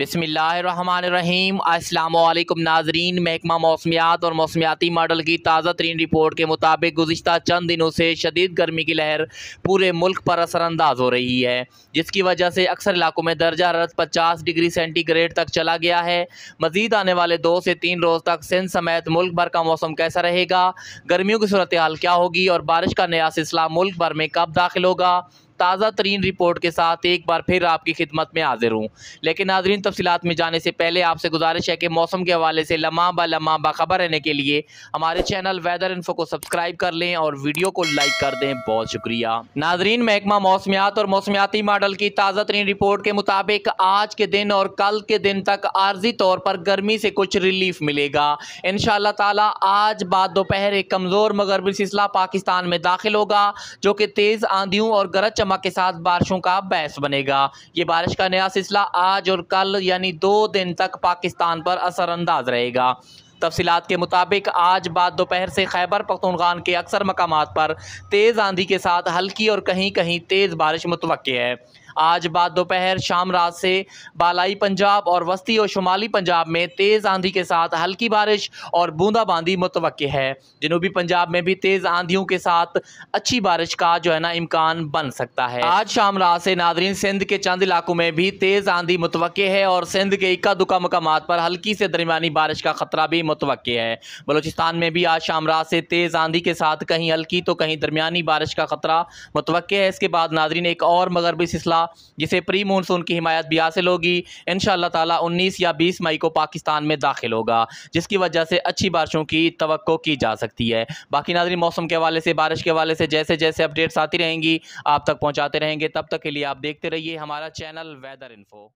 बसमीम अल्लाम नाजरीन महकमा मौसमियात और मौसमियाती मॉडल की ताज़ा तरीन रिपोर्ट के मुताबिक गुज्त चंद दिनों से शदीद गर्मी की लहर पूरे मुल्क पर असरानंदाज हो रही है जिसकी वजह से अक्सर इलाकों में दर्जा हरत पचास डिग्री सेंटीग्रेड तक चला गया है मजीद आने वाले दो से तीन रोज़ तक सिंध समेत मुल्क भर का मौसम कैसा रहेगा गर्मियों की सूरत हाल क्या होगी और बारिश का नया सिलसिला मुल्क भर में कब दाखिल होगा ताज़ा तरीन रिपोर्ट के साथ एक बार फिर आपकी खिदमत में हाजिर हूँ लेकिन नाजरीन तफसीत में जाने से पहले आपसे गुजारिश है कि मौसम के हवाले से लम्हा ब लम्हा बाखबर रहने के लिए हमारे चैनल वेदर इन्फो को सब्सक्राइब कर लें और वीडियो को लाइक कर दें बहुत शुक्रिया नाजरीन महकमा मौसमियात और मौसमियाती मॉडल की ताज़ा तरीन रिपोर्ट के मुताबिक आज के दिन और कल के दिन तक आर्जी तौर पर गर्मी से कुछ रिलीफ मिलेगा इन ताला आज बाद दोपहर एक कमज़ोर मगरबी सिलसिला पाकिस्तान में दाखिल होगा जो कि तेज़ आंधियों और गरज चमक हंगामा के साथ बारिशों का बहस बनेगा ये बारिश का नया सिलसिला आज और कल यानी दो दिन तक पाकिस्तान पर असरअंदाज रहेगा तफसीत के मुताबिक आज बाद दोपहर से खैबर पख्तूनखान के अक्सर मकाम पर तेज़ आंधी के साथ हल्की और कहीं कहीं तेज़ बारिश मुतव है आज बाद दोपहर शाम रात से बालाई पंजाब और वस्ती और शुमाली पंजाब में तेज़ आंधी के साथ हल्की बारिश और बूंदाबांदी मुतव है जनूबी पंजाब में भी तेज़ आंधियों के साथ अच्छी बारिश का जो है ना इम्कान बन सकता है आज शाम रात से नादरीन सिंध के चंद इलाकों में भी तेज़ आंधी मुतव है और सिंध के इक्का दुक्का मकाम पर हल्की से दरमियानी बारिश का खतरा भी मुतव है बलोचिस्तान में भी आज शाम रात से तेज़ आंधी के साथ कहीं हल्की तो कहीं दरमियानी बारिश का खतरा मुतव है इसके बाद नादरीन एक और मगरबी सिलसिला जिसे प्री मानसून की हिमायत भी हासिल होगी इन ताला 19 या 20 मई को पाकिस्तान में दाखिल होगा जिसकी वजह से अच्छी बारिशों की तो की जा सकती है बाकी नाजरी मौसम के हवाले से बारिश के हवाले से जैसे जैसे अपडेट्स आती रहेंगी आप तक पहुँचाते रहेंगे तब तक के लिए आप देखते रहिए हमारा चैनल वेदर इन्फो